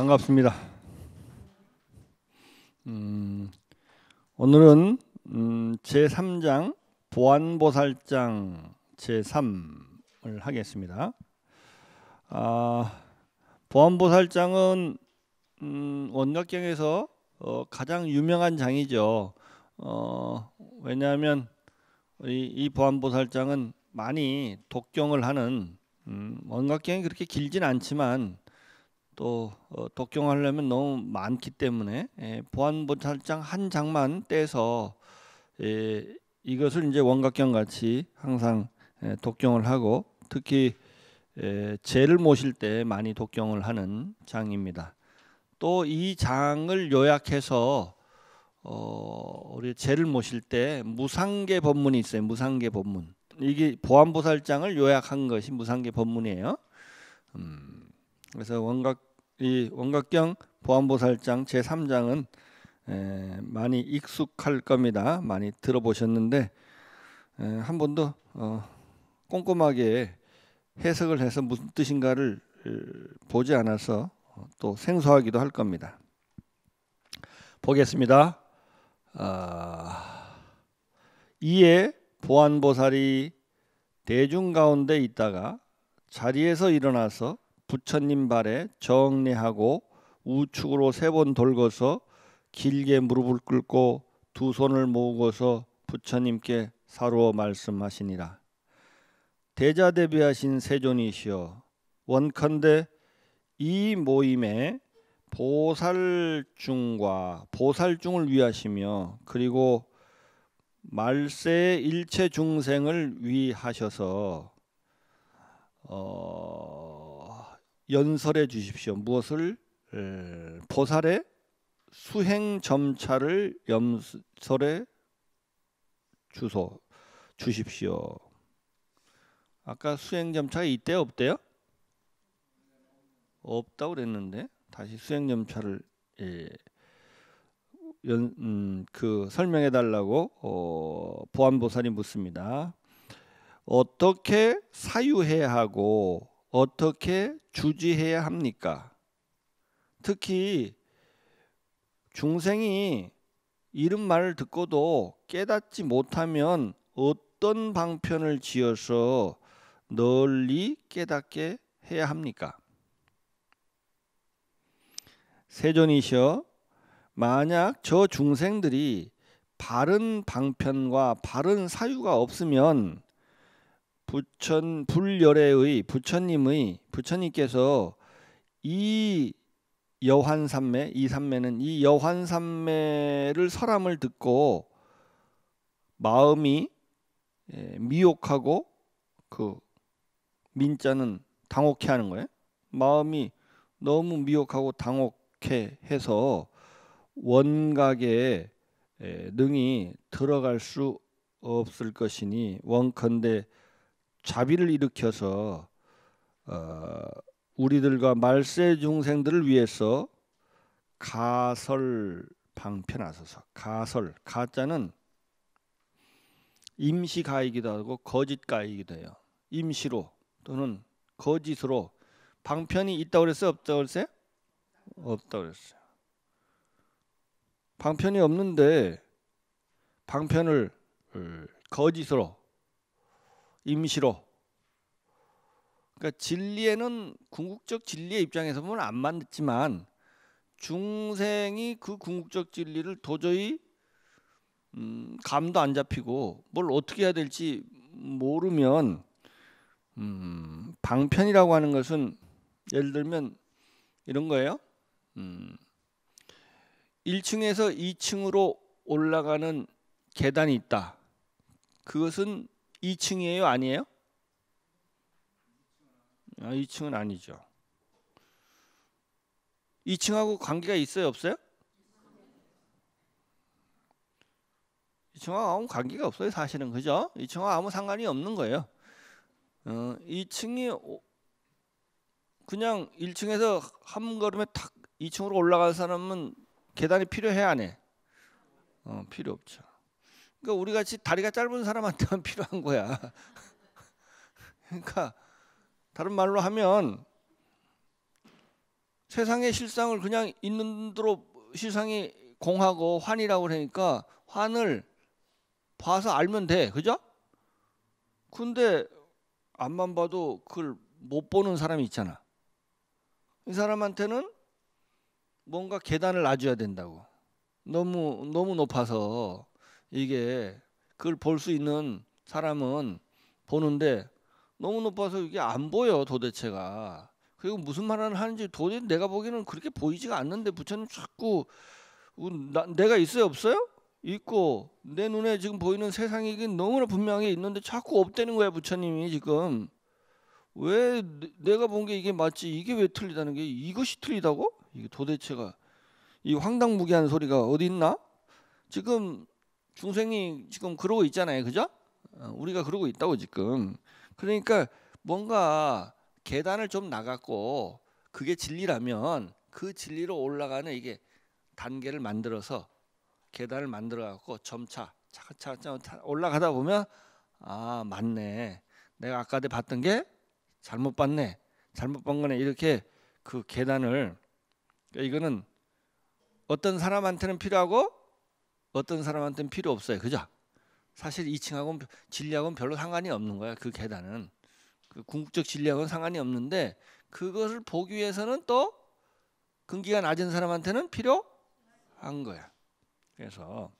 반갑습니다. 음, 오늘은 음, 제3장 보안보살장 제3을 하겠습니다. 아, 보안보살장은 음, 원각경에서 어, 가장 유명한 장이죠. 어, 왜냐하면 이, 이 보안보살장은 많이 독경을 하는 음, 원각경이 그렇게 길진 않지만 또 독경하려면 어, 너무 많기 때문에 예, 보안보찰장 한 장만 떼서 예, 이것을 이제 원각경 같이 항상 예, 독경을 하고 특히 제를 모실 때 많이 독경을 하는 장입니다. 또 이 장을 요약해서 어, 우리 제를 모실 때 무상계 법문이 있어요. 무상계 법문. 이게 보안보살장을 요약한 것이 무상계 법문이에요. 음, 그래서 원각 이 원각경 보안보살장 제3장은 많이 익숙할 겁니다. 많이 들어보셨는데 한 번도 어, 꼼꼼하게 해석을 해서 무슨 뜻인가를 보지 않아서 또 생소하기도 할 겁니다. 보겠습니다. 아, 이에 보안보살이 대중 가운데 있다가 자리에서 일어나서 부처님 발에 정리하고 우측으로 세 번돌거서 길게 무릎을 꿇고 두 손을 모으고서 부처님께 사로 말씀하시니라. 대자 대비하신 세존이시여 원컨대 이 모임에 보살중과 보살중을 위하시며 그리고 말세 일체 중생을 위하셔서 어 연설해 주십시오. 무엇을 보살의 수행 점차를 염설에 주소 주십시오. 아까 수행 점차 이때 없대요? 없다고 그랬는데 다시 수행 점차를 예, 연, 음, 그 설명해 달라고 어, 보안보살이 묻습니다. 어떻게 사유해하고 어떻게 주지해야 합니까? 특히 중생이 이런 말을 듣고도 깨닫지 못하면 어떤 방편을 지어서 널리 깨닫게 해야 합니까? 세존이시 만약 저 중생들이 바른 방편과 바른 사유가 없으면 부천 불열애의 부처님의 부처님께서 이 여환 삼매 이 삼매는 이 여환 삼매를 설함을 듣고 마음이 예, 미혹하고 그 민자는 당혹해 하는 거예요. 마음이 너무 미혹하고 당혹해 해서 원각에 예, 능이 들어갈 수 없을 것이니 원컨대 자비를 일으켜서 어, 우리들과 말세 중생들을 위해서 가설 방편하소서. 가설 가자는 임시가이기도 하고 거짓가이기도 해요. 임시로 또는 거짓으로 방편이 있다그랬어 없다고 그랬어요? 없다고 그랬어요. 방편이 없는데 방편을 거짓으로 임시로 그러니까 진리에는 궁극적 진리의 입장에서 보면 안 맞지만 중생이 그 궁극적 진리를 도저히 음, 감도 안 잡히고 뭘 어떻게 해야 될지 모르면 음, 방편이라고 하는 것은 예를 들면 이런 거예요. 음, 1층에서 2층으로 올라가는 계단이 있다. 그것은 2층이에요? 아니에요? 아, 2층은 아니죠. 2층하고 관계가 있어요? 없어요? 2층하고 아무 관계가 없어요. 사실은 그죠? 2층하고 아무 상관이 없는 거예요. 어, 2층이 그냥 1층에서 한 걸음에 탁 2층으로 올라갈 사람은 계단이 필요해 안 해? 어, 필요 없죠. 그러니까 우리 같이 다리가 짧은 사람한테만 필요한 거야. 그러니까 다른 말로 하면 세상의 실상을 그냥 있는 대로 세상이 공하고 환이라고 그러니까 환을 봐서 알면 돼. 그죠? 근데 앞만 봐도 그걸 못 보는 사람이 있잖아. 이 사람한테는 뭔가 계단을 놔줘야 된다고. 너무 너무 높아서 이게 그걸 볼 수 있는 사람은 보는데 너무 높아서 이게 안 보여 도대체가 그리고 무슨 말을 하는지 도대체 내가 보기에는 그렇게 보이지가 않는데 부처님 자꾸 나, 내가 있어요 없어요? 있고 내 눈에 지금 보이는 세상이 이게 너무나 분명히 있는데 자꾸 없대는 거야 부처님이 지금 왜 내가 본 게 이게 맞지 이게 왜 틀리다는 게 이것이 틀리다고 이게 도대체가 이 황당무계한 소리가 어디 있나 지금 중생이 지금 그러고 있잖아요. 그죠? 어, 우리가 그러고 있다고 지금. 그러니까 뭔가 계단을 좀 나갔고 그게 진리라면 그 진리로 올라가는 이게 단계를 만들어서 계단을 만들어 갖고 점차 차차차 올라가다 보면 아 맞네 내가 아까 때 봤던 게 잘못 봤네 잘못 본 거네 이렇게 그 계단을 그러니까 이거는 어떤 사람한테는 필요하고 어떤 사람한테는 필요 없어요. 그죠? 사실 2층하고진리하고 별로 상관이 없는 거야. 그 계단은. 그 궁극적 진리하고 상관이 없는데 그것을 보기 위해서는 또 근기가 낮은 사람한테는 필요한 거야. 그래서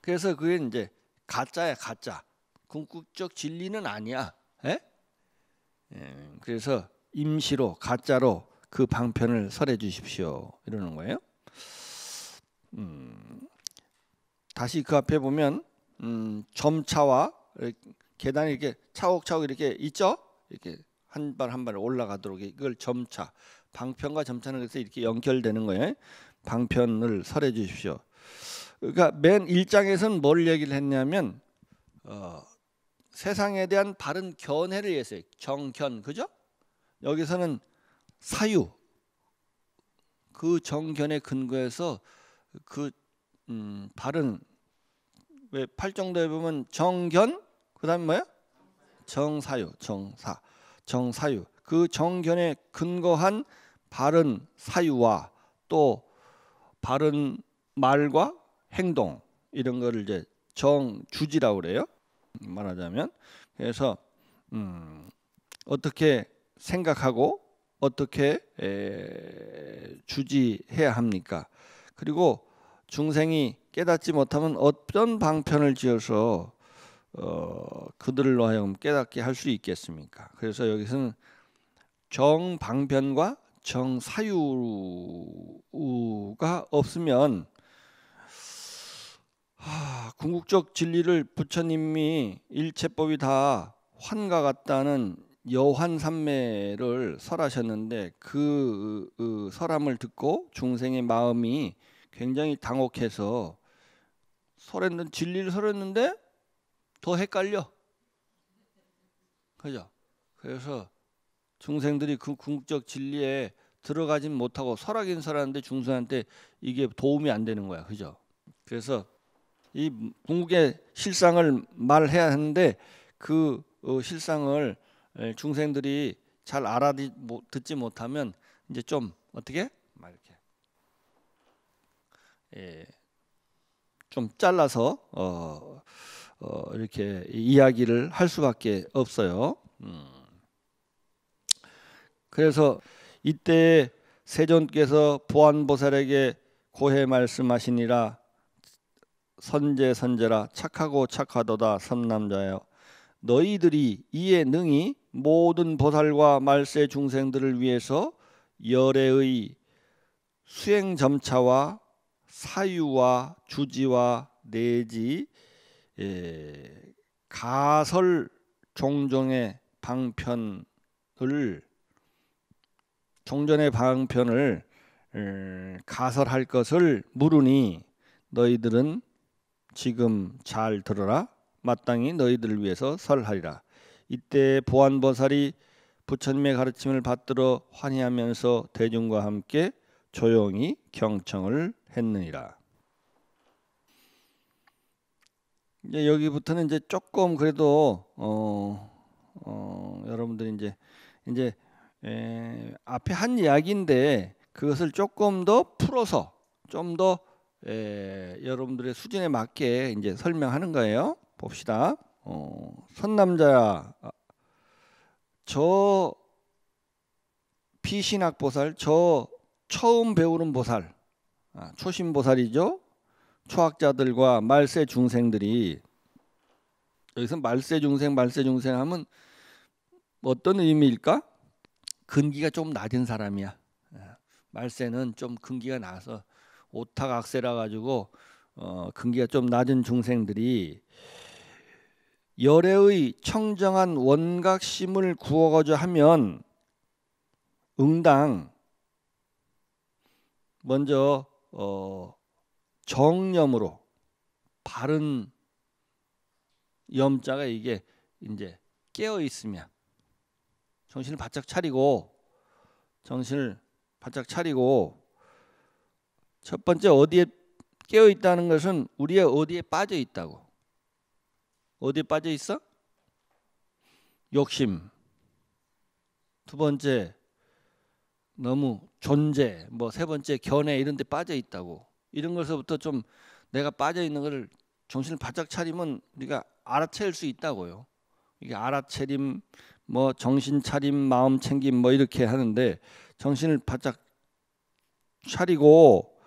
그래서 그게 이제 가짜야 가짜. 궁극적 진리는 아니야. 에? 예? 예, 그래서 임시로 가짜로 그 방편을 설해 주십시오. 이러는 거예요. 음. 다시 그 앞에 보면 음, 점차와 계단이 이렇게 차곡차곡 이렇게 있죠. 이렇게 한 발 한 발 올라가도록 이걸 점차 방편과 점차는 그래서 이렇게 연결되는 거예요. 방편을 설해 주십시오. 그러니까 맨 1장에서는 뭘 얘기를 했냐면 어, 세상에 대한 바른 견해를 위해서 어 정견 그죠? 여기서는 사유 그 정견에 근거해서 그 음, 발은 왜 팔정도에 보면 정견 그다음에 뭐야? 정사유, 정사, 정사유. 그 정견에 근거한 바른 사유와 또 바른 말과 행동 이런 거를 이제 정주지라고 그래요. 말하자면 그래서 음, 어떻게 생각하고 어떻게 에, 주지해야 합니까? 그리고 중생이 깨닫지 못하면 어떤 방편을 지어서 어, 그들로 하여금 깨닫게 할 수 있겠습니까? 그래서 여기서는 정방편과 정사유가 없으면 하, 궁극적 진리를 부처님이 일체법이 다 환과 같다는 여환삼매를 설하셨는데 그, 그, 그 설함을 듣고 중생의 마음이 굉장히 당혹해서 설했는 진리를 설했는데 더 헷갈려. 그죠? 그래서 중생들이 그 궁극적 진리에 들어가진 못하고 설하긴 설하는데 중생한테 이게 도움이 안 되는 거야. 그죠? 그래서 이 궁극의 실상을 말해야 하는데 그 어, 실상을 중생들이 잘 알아 듣지 못하면 이제 좀 어떻게 막 이렇게 예. 좀 잘라서 어, 어, 이렇게 이야기를 할 수밖에 없어요. 음. 그래서 이때 세존께서 보안보살에게 고해 말씀하시니라 선제 선제라 착하고 착하도다 삼남자여 너희들이 이에 능히 모든 보살과 말세 중생들을 위해서 열애의 수행 점차와 사유와 주지와 내지 예, 가설 종종의 방편을 종전의 방편을 음, 가설할 것을 물으니 너희들은 지금 잘 들어라 마땅히 너희들을 위해서 설하리라 이때 보안보살이 부처님의 가르침을 받들어 환희하면서 대중과 함께 조용히 경청을 했느니라. 이제 여기부터는 이제 조금 그래도 어, 어 여러분들이 제 이제 에, 앞에 한 이야기인데 그것을 조금 더 풀어서 좀 더 여러분들의 수준에 맞게 이제 설명하는 거예요. 봅시다. 어, 선남자야, 아, 저 비신학 보살, 저 처음 배우는 보살, 아, 초심보살이죠. 초학자들과 말세 중생들이 여기서 말세 중생 말세 중생 하면 어떤 의미일까? 근기가 좀 낮은 사람이야. 예, 말세는 좀 근기가 나서 오타각세라 가지고 어, 근기가 좀 낮은 중생들이 열애의 청정한 원각심을 구하고자 하면 응당 먼저 어, 정념으로 바른 염자가 이게 이제 깨어 있으면 정신을 바짝 차리고 정신을 바짝 차리고 첫 번째 어디에 깨어 있다는 것은 우리의 어디에 빠져 있다고 어디에 빠져 있어? 욕심 두 번째 너무 존재, 뭐 세 번째 견해 이런 데 빠져 있다고 이런 것에서부터 좀 내가 빠져 있는 것을 정신을 바짝 차리면 우리가 알아챌 수 있다고요. 이게 알아채림, 뭐 정신 차림, 마음 챙김 뭐 이렇게 하는데 정신을 바짝 차리고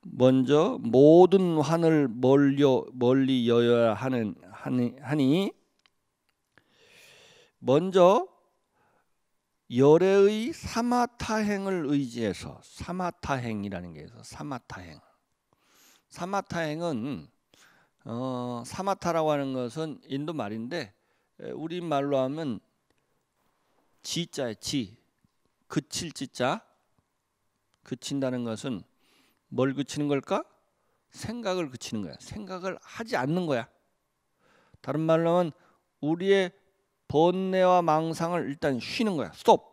먼저 모든 환을 멀려 멀리 여야 하는 하니, 하니 먼저 열애의 사마타행을 의지해서 사마타행이라는 게 있어. 사마타행. 사마타행은 어, 사마타라고 하는 것은 인도 말인데 우리 말로 하면 지자의 지 그칠 지자 그친다는 것은 뭘 그치는 걸까? 생각을 그치는 거야. 생각을 하지 않는 거야. 다른 말로 하면 우리의 번뇌와 망상을 일단 쉬는 거야. 스톱.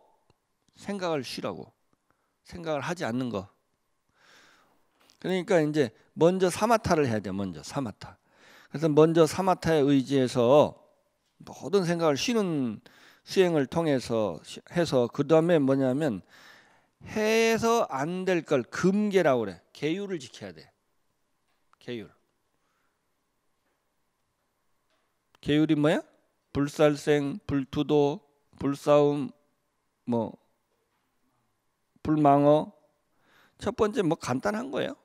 생각을 쉬라고. 생각을 하지 않는 거. 그러니까 이제 먼저 사마타를 해야 돼. 먼저 사마타. 그래서 먼저 사마타에 의지해서 모든 생각을 쉬는 수행을 통해서 해서 그 다음에 뭐냐면 해서 안 될 걸 금계라고 그래. 계율을 지켜야 돼. 계율. 계율이 뭐야? 불살생, 불투도, 불싸움, 뭐 불망어. 첫 번째 뭐 간단한 거예요.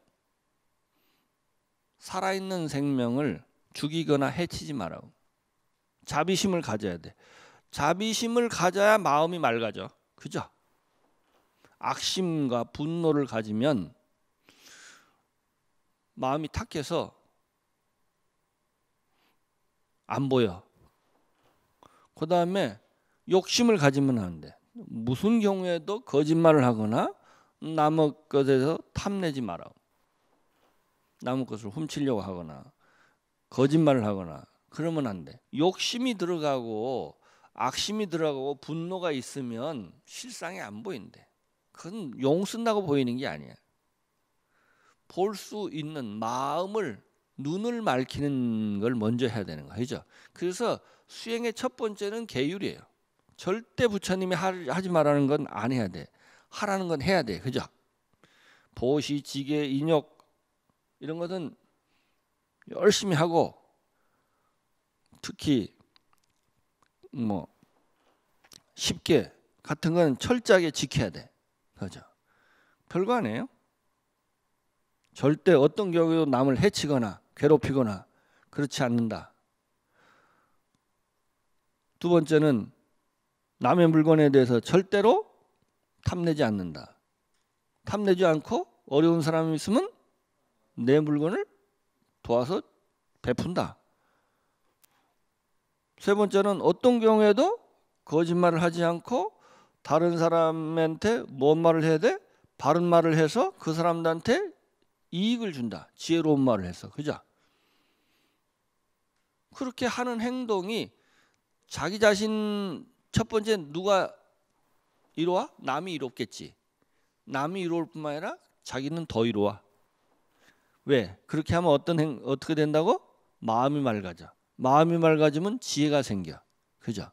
살아있는 생명을 죽이거나 해치지 말라고. 자비심을 가져야 돼. 자비심을 가져야 마음이 맑아져. 그죠? 악심과 분노를 가지면 마음이 탁해서 안 보여. 그 다음에 욕심을 가지면 안 돼. 무슨 경우에도 거짓말을 하거나 남의 것에서 탐내지 마라. 남의 것을 훔치려고 하거나 거짓말을 하거나 그러면 안 돼. 욕심이 들어가고 악심이 들어가고 분노가 있으면 실상이 안 보인대. 그건 용 쓴다고 보이는 게 아니야. 볼 수 있는 마음을 눈을 맑히는 걸 먼저 해야 되는 거죠. 그래서 수행의 첫 번째는 계율이에요. 절대 부처님이 하지 말라는 건 안 해야 돼. 하라는 건 해야 돼. 그죠? 보시, 지계, 인욕 이런 것은 열심히 하고 특히 뭐 쉽게 같은 건 철저하게 지켜야 돼. 그죠? 별거 아니에요. 절대 어떤 경우에도 남을 해치거나 괴롭히거나 그렇지 않는다. 두 번째는 남의 물건에 대해서 절대로 탐내지 않는다. 탐내지 않고 어려운 사람이 있으면 내 물건을 도와서 베푼다. 세 번째는 어떤 경우에도 거짓말을 하지 않고 다른 사람한테 뭔 말을 해야 돼? 바른 말을 해서 그 사람들한테 이익을 준다. 지혜로운 말을 해서. 그죠? 그렇게 하는 행동이 자기 자신 첫 번째 누가 이로와 남이 이롭겠지. 남이 이로울 뿐만 아니라 자기는 더 이로와. 왜? 그렇게 하면 어떤 행, 어떻게 된다고? 마음이 맑아져. 마음이 맑아지면 지혜가 생겨. 그죠?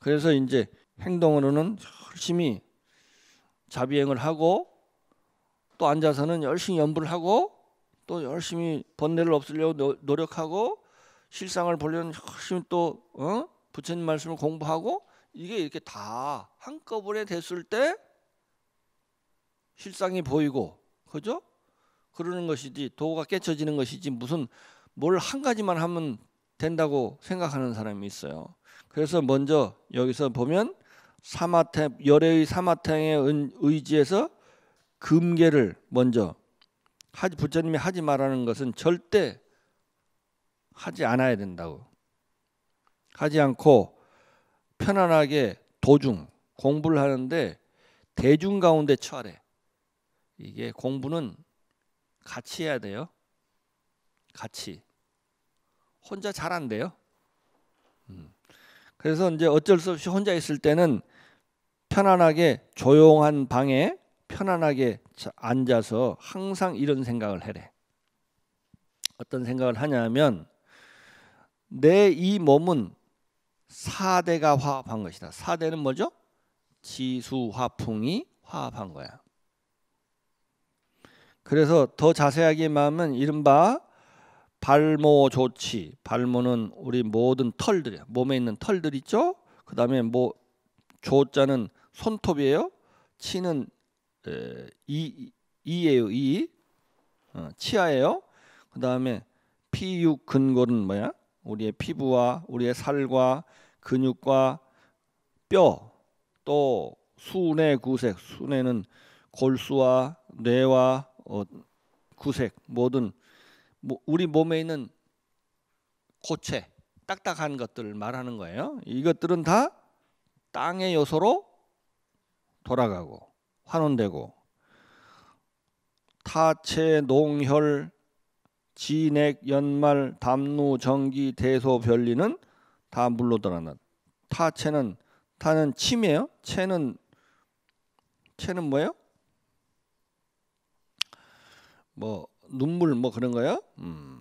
그래서 이제 행동으로는 열심히 자비행을 하고 또 앉아서는 열심히 연불를 하고 또 열심히 번뇌를 없애려고 노력하고 실상을 보려는 열심히 또 어? 부처님 말씀을 공부하고 이게 이렇게 다 한꺼번에 됐을 때 실상이 보이고 그죠? 그러는 것이지 도가 깨쳐지는 것이지 무슨 뭘 한 가지만 하면 된다고 생각하는 사람이 있어요. 그래서 먼저 여기서 보면 사마태 열의 사마태의 의지에서 금계를 먼저 하지, 부처님이 하지 말라는 것은 절대 하지 않아야 된다고. 하지 않고 편안하게 도중 공부를 하는데 대중 가운데 철회. 이게 공부는 같이 해야 돼요. 같이. 혼자 잘 안 돼요. 음. 그래서 이제 어쩔 수 없이 혼자 있을 때는 편안하게 조용한 방에 편안하게 앉아서 항상 이런 생각을 해래. 어떤 생각을 하냐면 내 이 몸은 사대가 화합한 것이다. 사대는 뭐죠? 지수 화풍이 화합한 거야. 그래서 더 자세하게 말하면 이른바 발모 조치. 발모는 우리 모든 털들이 몸에 있는 털들 있죠? 그다음에 뭐 조자는 손톱이에요. 치는 이 이예요 이 어, 치아예요. 그 다음에 피육 근골은 뭐야? 우리의 피부와 우리의 살과 근육과 뼈또 수뇌 구색 수뇌는 골수와 뇌와 어, 구색 모든 뭐 우리 몸에 있는 고체 딱딱한 것들을 말하는 거예요. 이것들은 다 땅의 요소로 돌아가고 환원되고 타체 농혈 진액 연말 담루 정기 대소 별리는 다 물로 드러난 타체는 타는 침이에요. 체는 체는 뭐예요? 뭐 눈물 뭐 그런 거요? 예 음.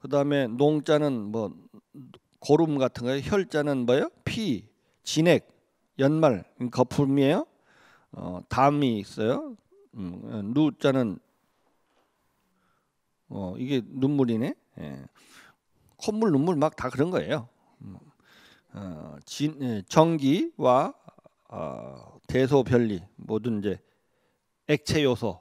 그다음에 농자는 뭐 고름 같은 거예요. 혈자는 뭐예요? 피, 진액. 연말 음, 거품이에요. 어, 담이 있어요. 음, 루자는 어, 어, 이게 눈물이네. 예. 콧물, 눈물 막 다 그런 거예요. 음, 어, 진, 예, 전기와 어, 대소변리 모든 이제 액체 요소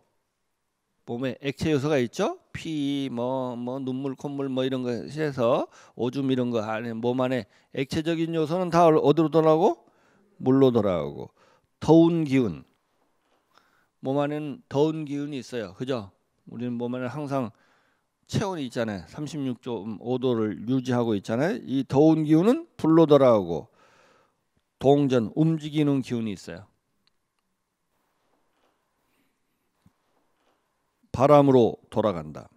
몸에 액체 요소가 있죠. 피, 뭐, 뭐 눈물, 콧물, 뭐 이런 것에서 오줌 이런 거 안에 몸 안에 액체적인 요소는 다 어디로 돌아가고 물로 돌아오고 더운 기운 몸 안에는 더운 기운이 있어요. 그죠? 우리는 몸 안에 항상 체온이 있잖아요. 36.5도를 음, 유지하고 있잖아요. 이 더운 기운은 불로 돌아오고 동전 움직이는 기운이 있어요. 바람으로 돌아간다.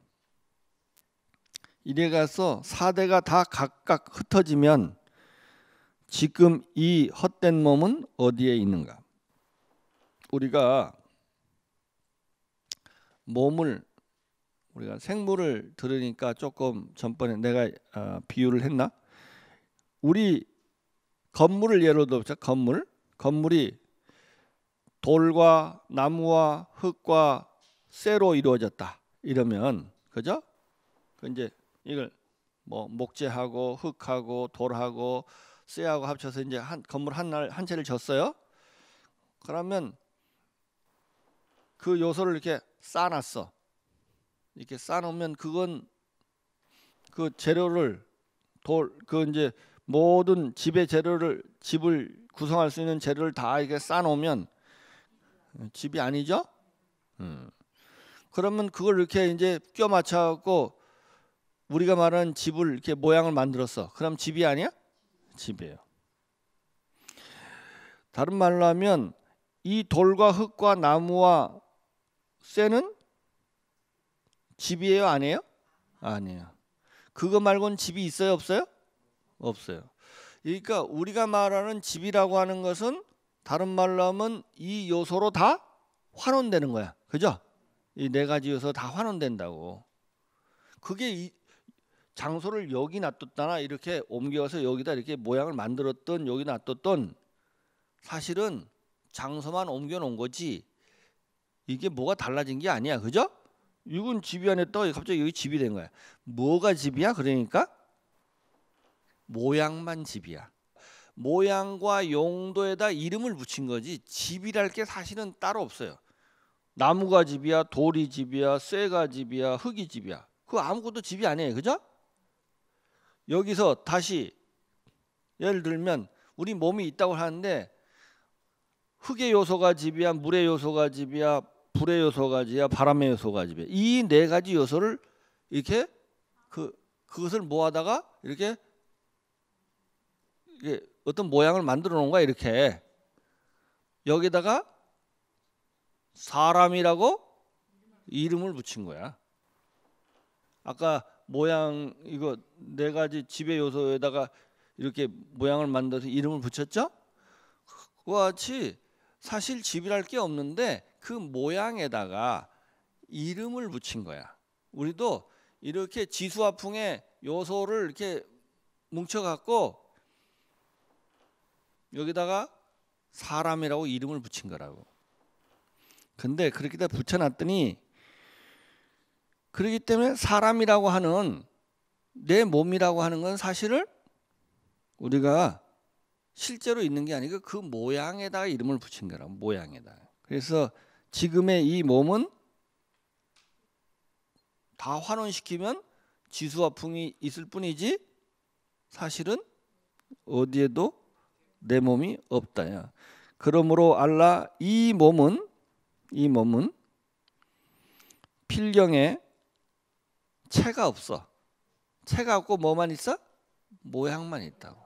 이래 가서 4대가다 각각 흩어지면 지금 이 헛된 몸은 어디에 있는가? 우리가 몸을 우리가 생물을 들으니까 조금 전번에 내가 어, 비유를 했나? 우리 건물을 예로 들어보자. 건물 건물이 돌과 나무와 흙과 쇠로 이루어졌다. 이러면 그죠? 그 이제 이걸 뭐 목재하고 흙하고 돌하고 쇠하고 합쳐서 이제 한 건물 한 날 한 채를 졌어요. 그러면 그 요소를 이렇게 쌓아놨어. 이렇게 쌓아놓으면 그건 그 재료를 돌 그 이제 모든 집의 재료를 집을 구성할 수 있는 재료를 다 이렇게 쌓아놓으면 집이 아니죠. 음. 그러면 그걸 이렇게 이제 껴 맞춰갖고 우리가 말하는 집을 이렇게 모양을 만들었어. 그럼 집이 아니야? 집이에요. 다른 말로 하면 이 돌과 흙과 나무와 쇠는 집이에요, 아니에요? 아니에요. 그거 말고는 집이 있어요, 없어요? 없어요. 그러니까 우리가 말하는 집이라고 하는 것은 다른 말로 하면 이 요소로 다 환원되는 거야. 그죠? 이 네 가지 요소 다 환원된다고. 그게 이, 장소를 여기 놔뒀다나 이렇게 옮겨서 여기다 이렇게 모양을 만들었던 여기 놔뒀던 사실은 장소만 옮겨 놓은 거지 이게 뭐가 달라진 게 아니야 그죠? 이건 집이 안에 떠 갑자기 여기 집이 된 거야 뭐가 집이야 그러니까 모양만 집이야 모양과 용도에다 이름을 붙인 거지 집이랄 게 사실은 따로 없어요 나무가 집이야 돌이 집이야 쇠가 집이야 흙이 집이야 그 아무것도 집이 아니에요 그죠? 여기서 다시 예를 들면 우리 몸이 있다고 하는데 흙의 요소가 지배야 물의 요소가 지배야 불의 요소가 지배야 바람의 요소가 지야이 네 가지 요소를 이렇게 그 그것을 모아다가 이렇게 이게 어떤 모양을 만들어 놓은 거야 이렇게 여기다가 사람이라고 이름을 붙인 거야 아까 모양 이거 네 가지 지배 요소에다가 이렇게 모양을 만들어서 이름을 붙였죠. 그와 같이 사실 집이랄 게 없는데 그 모양에다가 이름을 붙인 거야. 우리도 이렇게 지수화풍의 요소를 이렇게 뭉쳐 갖고 여기다가 사람이라고 이름을 붙인 거라고. 근데 그렇게 다 붙여놨더니 그렇기 때문에 사람이라고 하는 내 몸이라고 하는 건 사실을 우리가 실제로 있는 게 아니고 그모양에다 이름을 붙인 거라 모양에다. 그래서 지금의 이 몸은 다 환원시키면 지수와 풍이 있을 뿐이지 사실은 어디에도 내 몸이 없다야. 그러므로 알라 이 몸은 이 몸은 필경의 체가 없어. 체가 없고 뭐만 있어? 모양만 있다고.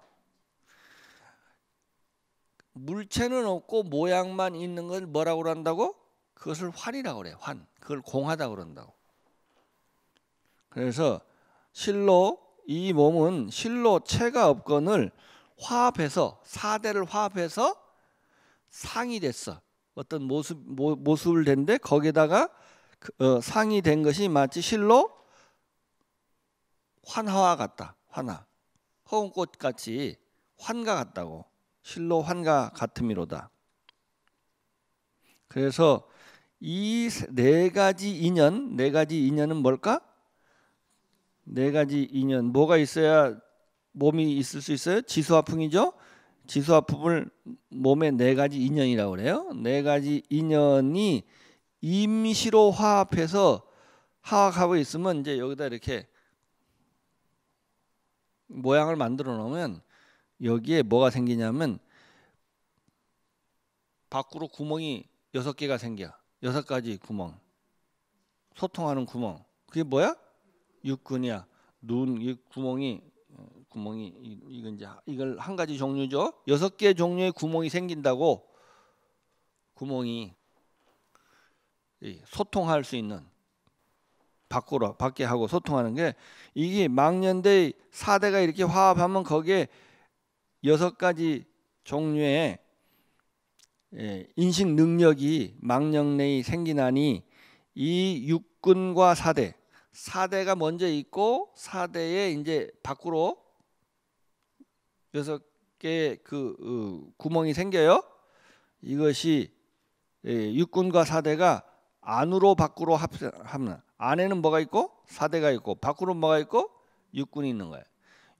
물체는 없고 모양만 있는 걸 뭐라고 그런다고? 그것을 환이라고 그래. 환. 그걸 공하다고 그런다고. 그래서 실로 이 몸은 실로 체가 없건을 화합해서 사대를 화합해서 상이 됐어. 어떤 모습 모, 습을 댄데 거기다가 그, 어, 상이 된 것이 마치 실로 환화와 같다. 환화. 허공꽃 같이 환과 같다고. 실로 환과 같음이로다. 그래서 이 네 가지 인연, 네 가지 인연은 뭘까? 네 가지 인연 뭐가 있어야 몸이 있을 수 있어요? 지수화풍이죠. 지수화풍을 몸에네 가지 인연이라고 그래요. 네 가지 인연이 임시로 화합해서 화합하고 있으면 이제 여기다 이렇게 모양을 만들어 놓으면 여기에 뭐가 생기냐면 밖으로 구멍이 여섯 개가 생겨. 여섯 가지 구멍. 소통하는 구멍. 그게 뭐야? 육근이야. 눈 이 구멍이 구멍이 이건 이제 이걸 한 가지 종류죠. 여섯 개 종류의 구멍이 생긴다고 구멍이 소통할 수 있는 밖으로 밖에 하고 소통하는 게 이게 망년대 사대가 이렇게 화합하면 거기에 여섯 가지 종류의 예, 인식 능력이 망령내에 생기나니 이 육군과 사대 사대가 먼저 있고 사대에 이제 밖으로 여섯 개그 어, 구멍이 생겨요. 이것이 예, 육군과 사대가 안으로 밖으로 합합니다. 안에는 뭐가 있고 사대가 있고 밖으로 뭐가 있고 육군이 있는 거예요.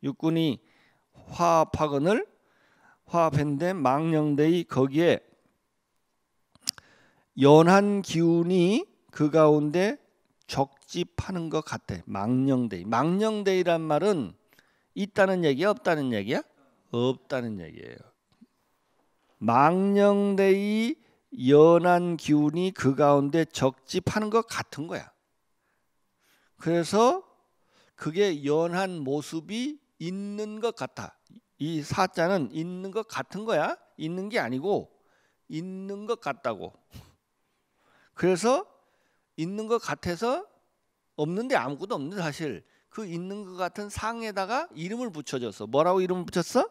육군이 화합하건을 화합했는데 망령되이 거기에 연한 기운이 그 가운데 적집하는 것 같아. 망령되이. 망령되이란 말은 있다는 얘기야, 없다는 얘기야? 없다는 얘기예요. 망령되이 연한 기운이 그 가운데 적집하는 것 같은 거야. 그래서 그게 연한 모습이 있는 것 같아. 이 사자는 있는 것 같은 거야. 있는 게 아니고 있는 것 같다고. 그래서 있는 것 같아서 없는데 아무것도 없는 사실. 그 있는 것 같은 상에다가 이름을 붙여줘서 뭐라고 이름을 붙였어?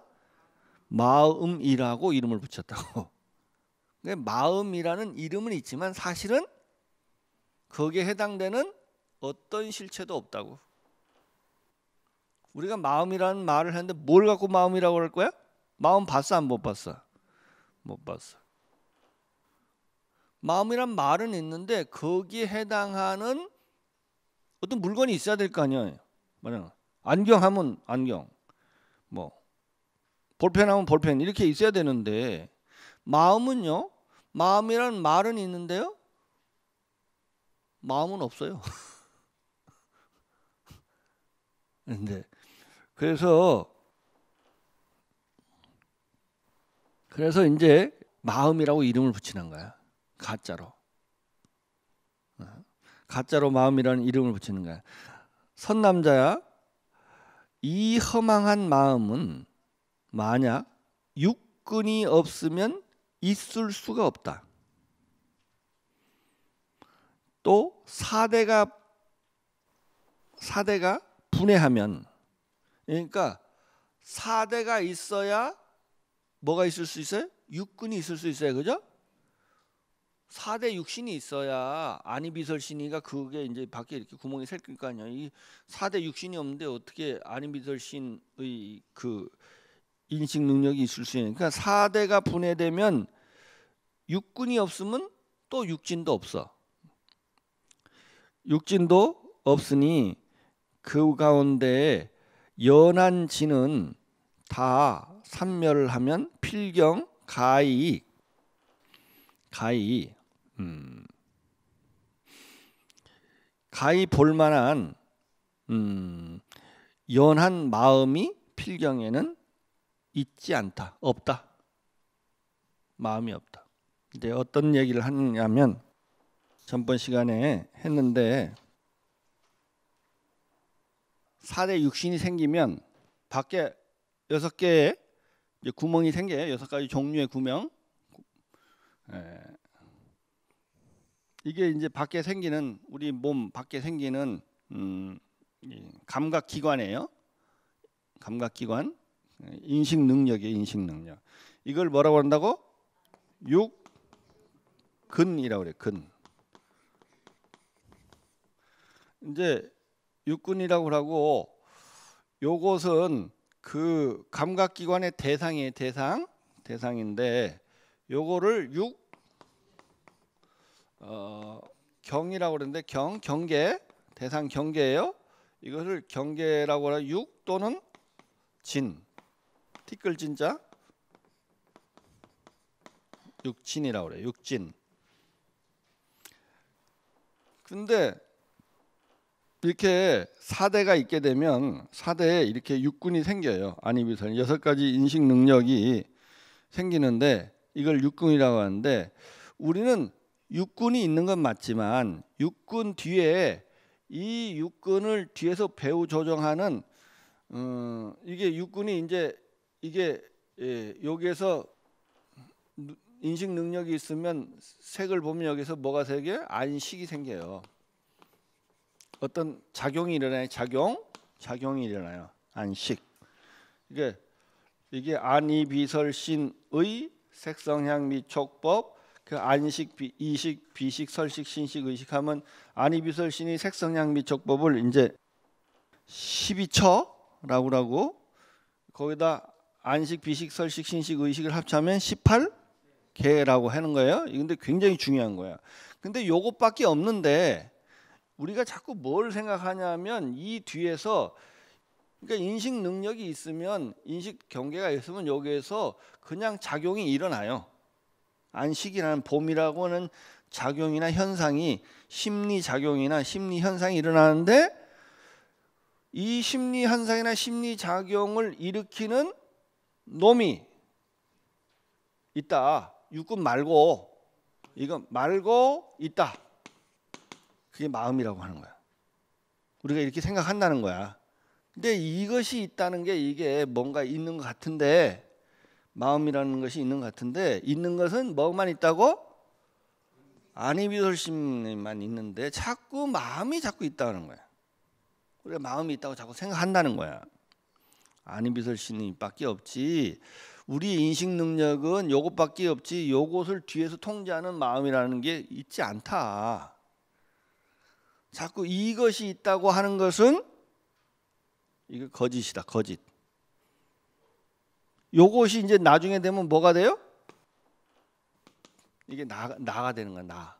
마음이라고 이름을 붙였다고. 마음이라는 이름은 있지만 사실은 거기에 해당되는 어떤 실체도 없다고. 우리가 마음이라는 말을 했는데뭘 갖고 마음이라고 할 거야? 마음 봤어 안 못 봤어? 못 봤어. 마음이란 말은 있는데 거기에 해당하는 어떤 물건이 있어야 될 거 아니에요. 만약 안경 하면 안경, 뭐 볼펜 하면 볼펜 이렇게 있어야 되는데 마음은요. 마음이란 말은 있는데요. 마음은 없어요. 이제 네. 그래서 그래서 이제 마음이라고 이름을 붙이는 거야. 가짜로. 어. 가짜로 마음이라는 이름을 붙이는 거야. 선남자야. 이 허망한 마음은 만약 육근이 없으면 있을 수가 없다. 또 사대가 사대가 분해하면 그러니까 사대가 있어야 뭐가 있을 수 있어요? 육군이 있을 수 있어요. 그죠? 사대 육신이 있어야 아니 비설신이가 그게 이제 밖에 이렇게 구멍이 생길 거아니야이사대 육신이 없는데 어떻게 아니 비설신의그 인식 능력이 있을 수 있는 그러니까 사대가 분해되면 육군이 없으면 또 육진도 없어. 육진도 없으니 그 가운데 연한 진은 다삼멸을 하면 필경 음. 가이 가이 음, 가히 볼만한 음, 연한 마음이 필경에는 있지 않다 없다 마음이 없다 근데 어떤 얘기를 하냐면 전번 시간에 했는데 4대 육신이 생기면 밖에 여섯 개의 구멍이 생겨요. 여섯 가지 종류의 구멍. 예. 이게 이제 밖에 생기는 우리 몸 밖에 생기는 음, 감각 기관이에요. 감각 기관, 인식 능력이에요. 인식 능력. 이걸 뭐라고 한다고? 육근이라고 그래. 근. 이제 육군이라고 하고 요것은 그 감각기관의 대상이 대상 대상인데 요거를 육 어, 경이라고 그러는데 경 경계 대상 경계예요. 이것을 경계라고 하라 육 또는 진 티끌 진자 육진이라고 그래요. 육진. 근데 이렇게 사대가 있게 되면 사대에 이렇게 육군이 생겨요. 안이비설 여섯 가지 인식 능력이 생기는데 이걸 육군이라고 하는데 우리는 육군이 있는 건 맞지만 육군 뒤에 이 육군을 뒤에서 배후 조정하는 음, 이게 육군이 이제 이게 예, 여기에서 인식 능력이 있으면 색을 보면 여기서 뭐가 생겨? 안식이 생겨요. 어떤 작용이 일어나요. 작용, 작용이 일어나요. 안식. 이게 이게 안이비설신의 색성향 미촉법 그 안식 비, 이식 비식 설식 신식 의식하면 안이비설신이 색성향 미촉법을 이제 12처라고 라고 거기다 안식 비식 설식 신식 의식을 합치면 18개라고 하는 거예요. 근데 굉장히 중요한 거야. 근데 요것밖에 없는데 우리가 자꾸 뭘 생각하냐면 이 뒤에서 그러니까 인식 능력이 있으면 인식 경계가 있으면 여기에서 그냥 작용이 일어나요. 안식이라는 봄이라고 는 작용이나 현상이 심리 작용이나 심리 현상이 일어나는데 이 심리 현상이나 심리 작용을 일으키는 놈이 있다. 육군 말고 이건 말고 있다. 그게 마음이라고 하는 거야. 우리가 이렇게 생각한다는 거야. 근데 이것이 있다는 게 이게 뭔가 있는 것 같은데 마음이라는 것이 있는 것 같은데 있는 것은 뭐만 있다고? 아니비설심만 있는데 자꾸 마음이 자꾸 있다는 거야. 우리가 마음이 있다고 자꾸 생각한다는 거야. 아니비설심밖에 없지. 우리 인식 능력은 요것밖에 없지. 요것을 뒤에서 통제하는 마음이라는 게 있지 않다. 자꾸 이것이 있다고 하는 것은 이거 거짓이다. 거짓. 요것이 이제 나중에 되면 뭐가 돼요? 이게 나, 나가 되는 거야. 나.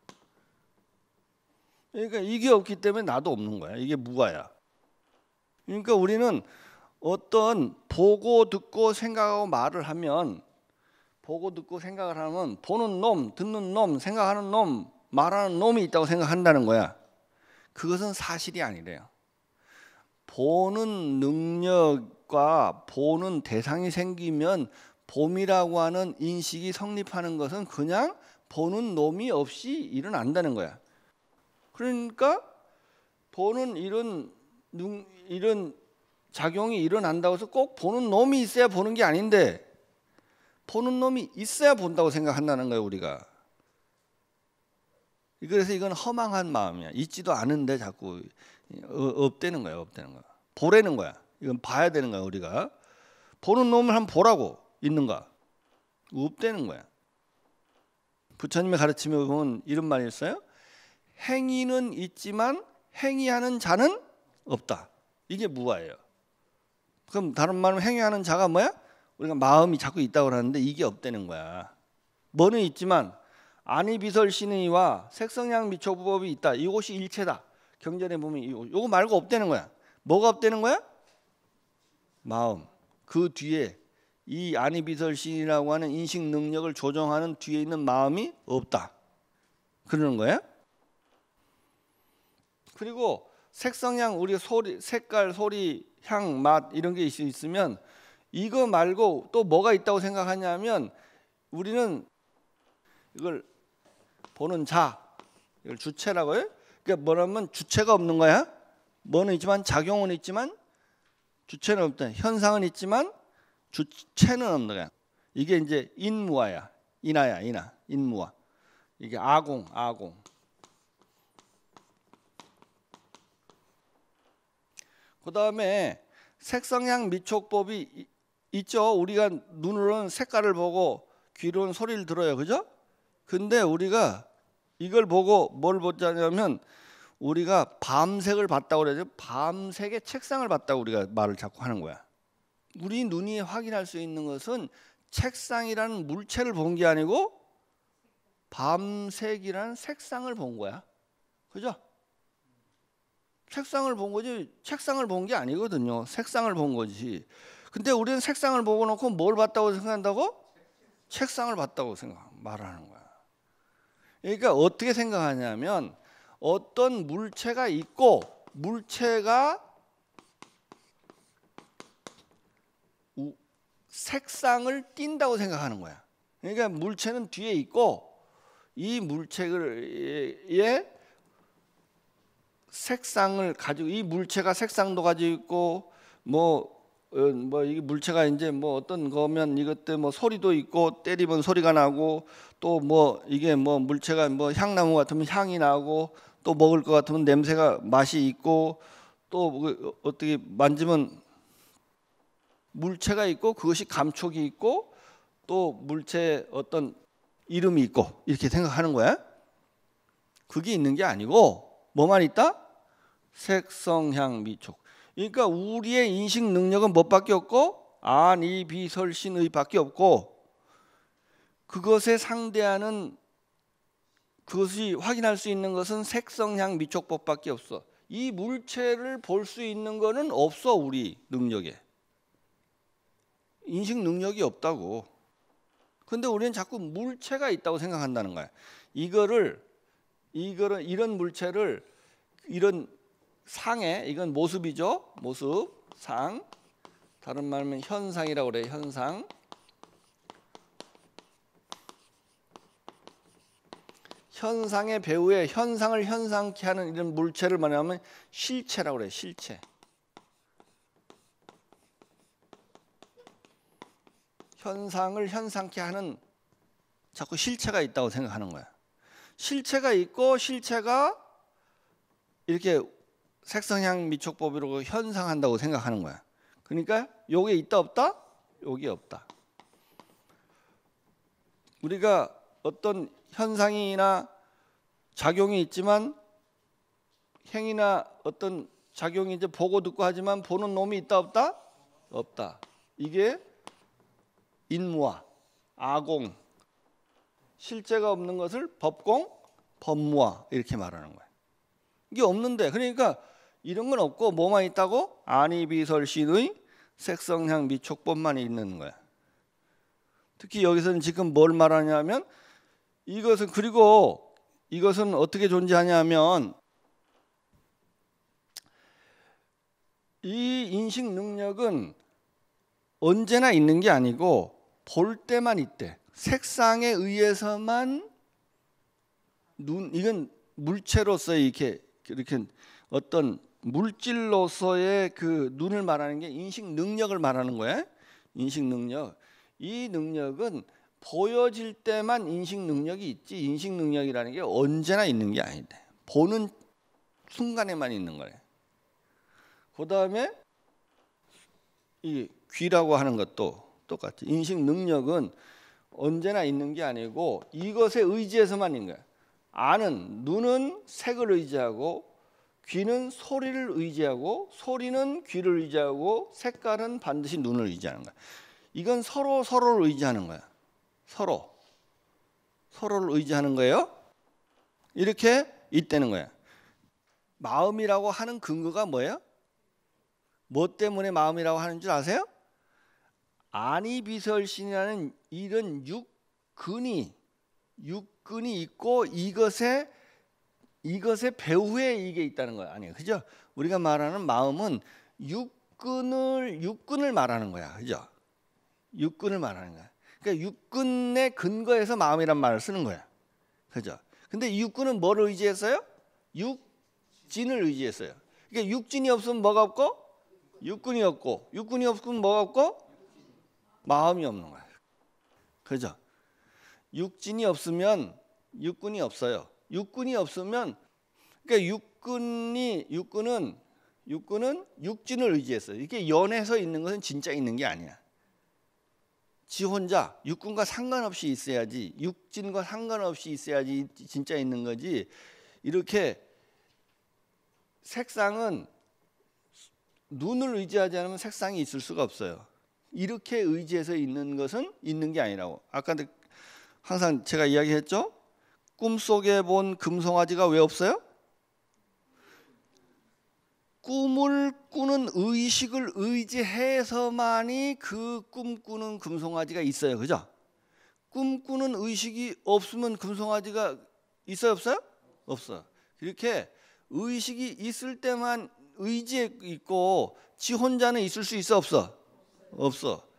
그러니까 이게 없기 때문에 나도 없는 거야. 이게 무가야. 그러니까 우리는 어떤 보고 듣고 생각하고 말을 하면 보고 듣고 생각을 하면 보는 놈, 듣는 놈, 생각하는 놈, 말하는 놈이 있다고 생각한다는 거야. 그것은 사실이 아니래요. 보는 능력과 보는 대상이 생기면 봄이라고 하는 인식이 성립하는 것은 그냥 보는 놈이 없이 일어난다는 거야. 그러니까 보는 일은 눈 이런 작용이 일어난다고 해서 꼭 보는 놈이 있어야 보는 게 아닌데 보는 놈이 있어야 본다고 생각한다는 거예요, 우리가. 그래서 이건 허망한 마음이야. 있지도 않은데 자꾸 어, 업되는 거야, 업되는 거야. 보라는 거야. 이건 봐야 되는 거야, 우리가. 보는 놈을 한번 보라고 있는가. 업되는 거야. 부처님의 가르침에 보면 이런 말이 있어요. 행위는 있지만 행위하는 자는 없다. 이게 무아예요. 그럼 다른 말로 행위하는 자가 뭐야? 우리가 마음이 자꾸 있다고 하는데 이게 없다는 거야. 뭐는 있지만 아니 비설 신의와 색성향 미초법이 있다. 이것이 일체다. 경전에 보면 이거 말고 없다는 거야. 뭐가 없다는 거야? 마음. 그 뒤에 이 안이비설 신이라고 하는 인식 능력을 조정하는 뒤에 있는 마음이 없다. 그러는 거야. 그리고 색성향 우리 소리 색깔 소리 향맛 이런 게 있으면 이거 말고 또 뭐가 있다고 생각하냐면 우리는 이걸 보는 자 이걸 주체라고 해요. 그러니까 뭐라면 주체가 없는 거야. 뭐는 있지만 작용은 있지만 주체는 없다. 현상은 있지만 주체는 없는 거야. 이게 이제 인무화야. 인화야, 인화. 인무화. 이게 아공, 아공. 그다음에 색성향 미촉법이 있죠. 우리가 눈으로는 색깔을 보고 귀로는 소리를 들어요. 그죠? 근데 우리가 이걸 보고 뭘 보자냐면 우리가 밤색을 봤다고 그래요. 밤색의 책상을 봤다고 우리가 말을 자꾸 하는 거야. 우리 눈이 확인할 수 있는 것은 책상이라는 물체를 본 게 아니고 밤색이라는 색상을 본 거야. 그죠? 책상을 본 거지 책상을 본 게 아니거든요. 색상을 본 거지. 근데 우리는 색상을 보고 놓고 뭘 봤다고 생각한다고? 책상을 봤다고 생각 말하는 거야. 그러니까 어떻게 생각하냐면 어떤 물체가 있고 물체가 색상을 띈다고 생각하는 거야. 그러니까 물체는 뒤에 있고 이 물체의 색상을 가지고 이 물체가 색상도 가지고 있고 뭐 어, 뭐 이게 물체가 이제 뭐 어떤 거면 이것 때뭐 소리도 있고 때리면 소리가 나고 또 뭐 이게 뭐 물체가 뭐 향나무 같으면 향이 나고 또 먹을 것 같으면 냄새가 맛이 있고 또 그 어떻게 만지면 물체가 있고 그것이 감촉이 있고 또 물체의 어떤 이름이 있고 이렇게 생각하는 거야. 그게 있는 게 아니고 뭐만 있다? 색성향 미촉. 그러니까 우리의 인식 능력은 뭐밖에 없고 아니 비설신의밖에 없고 그것에 상대하는 그것이 확인할 수 있는 것은 색성향 미촉법밖에 없어. 이 물체를 볼 수 있는 것은 없어 우리 능력에. 인식 능력이 없다고. 근데 우리는 자꾸 물체가 있다고 생각한다는 거야. 이거를 이거를 이런 물체를 이런 상해 이건 모습이죠. 모습 상 다른 말로 현상이라고 그래 현상 현상의 배후에 현상을 현상케 하는 이런 물체를 말하면 실체라고 그래 실체 현상을 현상케 하는 자꾸 실체가 있다고 생각하는 거야 실체가 있고 실체가 이렇게 색성향 미촉법으로 그 현상한다고 생각하는 거야. 그러니까 요게 있다 없다? 요게 없다. 우리가 어떤 현상이나 작용이 있지만 행위나 어떤 작용이 이제 보고 듣고 하지만 보는 놈이 있다 없다? 없다. 이게 인무와 아공 실제가 없는 것을 법공 법무화 이렇게 말하는 거야 이게 없는데 그러니까 이런 건 없고 뭐만 있다고? 아니비설신의 색성향 미촉법만 있는 거야. 특히 여기서는 지금 뭘 말하냐면 이것은 그리고 이것은 어떻게 존재하냐면 이 인식 능력은 언제나 있는 게 아니고 볼 때만 있대. 색상에 의해서만 눈 이건 물체로서 이렇게 이렇게 어떤 물질로서의 그 눈을 말하는 게 인식 능력을 말하는 거예요. 인식 능력. 이 능력은 보여질 때만 인식 능력이 있지 인식 능력이라는 게 언제나 있는 게 아닌데 보는 순간에만 있는 거래. 그다음에 이 귀라고 하는 것도 똑같이 인식 능력은 언제나 있는 게 아니고 이것에 의지해서만 있는 거야. 아는 눈은 색을 의지하고 귀는 소리를 의지하고 소리는 귀를 의지하고 색깔은 반드시 눈을 의지하는 거야. 이건 서로 서로를 의지하는 거야. 서로 서로를 의지하는 거예요. 이렇게 있다는 거야. 마음이라고 하는 근거가 뭐예요? 뭐 때문에 마음이라고 하는 줄 아세요? 안이비설신이라는 이런 육근이 육근이 있고 이것에 이것의 배후에 이게 있다는 거 아니에요. 그죠? 우리가 말하는 마음은 육근을 육근을 말하는 거야. 그죠? 육근을 말하는 거야. 그러니까 육근의 근거에서 마음이란 말을 쓰는 거야. 그죠? 근데 육근은 뭐를 의지했어요? 육진을 의지했어요. 그러니까 육진이 없으면 뭐가 없고? 육근이 없고. 육근이 없으면 뭐가 없고? 마음이 없는 거야. 그죠? 육진이 없으면 육군이 없어요. 육군이 없으면 그러니까 육군이 육군은 육군은 육진을 의지했어요. 이게 연해서 있는 것은 진짜 있는 게 아니야. 지 혼자 육군과 상관없이 있어야지 육진과 상관없이 있어야지 진짜 있는 거지. 이렇게 색상은 눈을 의지하지 않으면 색상이 있을 수가 없어요. 이렇게 의지해서 있는 것은 있는 게 아니라고. 아까 항상 제가 이야기했죠. 꿈속에 본 금송아지가 왜 없어요? 꿈을 꾸는 의식을 의지해서만이 그 꿈꾸는 금송아지가 있어요. 그죠? 꿈꾸는 의식이 없으면 금송아지가 있어요, 없어요? 없어 이렇게 의식이 있을 때만 의지 있고 지 혼자는 있을 수 있어 없어? 없어.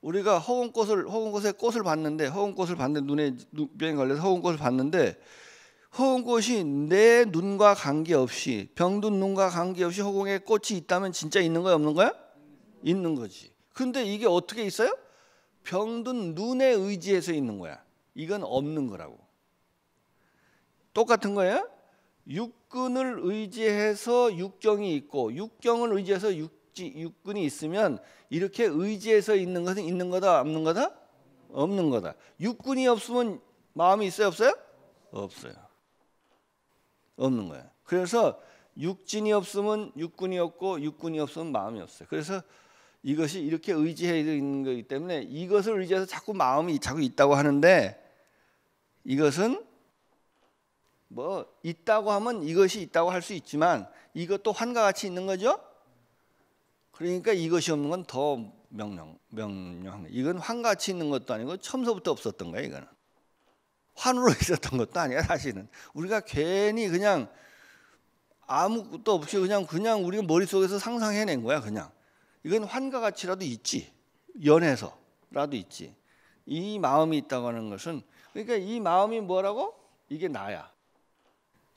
우리가 허공 꽃을 허공 꽃의 꽃을 봤는데 허공 꽃을 봤는데 눈에 눈 병이 걸려서 허공 꽃을 봤는데 허공 꽃이 내 눈과 관계없이 병든 눈과 관계없이 허공에 꽃이 있다면 진짜 있는 거야 없는 거야? 있는 거지. 근데 이게 어떻게 있어요? 병든 눈에 의지해서 있는 거야. 이건 없는 거라고. 똑같은 거예요. 육근을 의지해서 육경이 있고 육경을 의지해서 육 육군이 있으면 이렇게 의지해서 있는 것은 있는 거다 없는 거다 없는 거다. 육군이 없으면 마음이 있어요 없어요? 없어요. 없는 거예요. 그래서 육진이 없으면 육군이 없고 육군이 없으면 마음이 없어요. 그래서 이것이 이렇게 의지해 있는 거기 때문에 이것을 의지해서 자꾸 마음이 자꾸 있다고 하는데 이것은 뭐 있다고 하면 이것이 있다고 할 수 있지만 이것도 환과 같이 있는 거죠. 그러니까 이것이 없는 건 더 명령, 명령. 이건 황같이 있는 것도 아니고 처음서부터 없었던 거야, 이거는. 환으로 있었던 것도 아니야, 사실은. 우리가 괜히 그냥 아무것도 없이 그냥 그냥 우리 머릿속에서 상상해낸 거야, 그냥. 이건 환과 같이라도 있지. 연해서라도 있지. 이 마음이 있다고 하는 것은 그러니까 이 마음이 뭐라고? 이게 나야.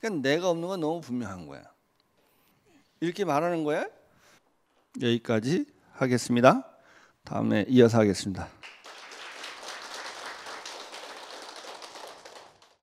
그러니까 내가 없는 건 너무 분명한 거야. 이렇게 말하는 거야. 여기까지 하겠습니다. 다음에 이어서 하겠습니다.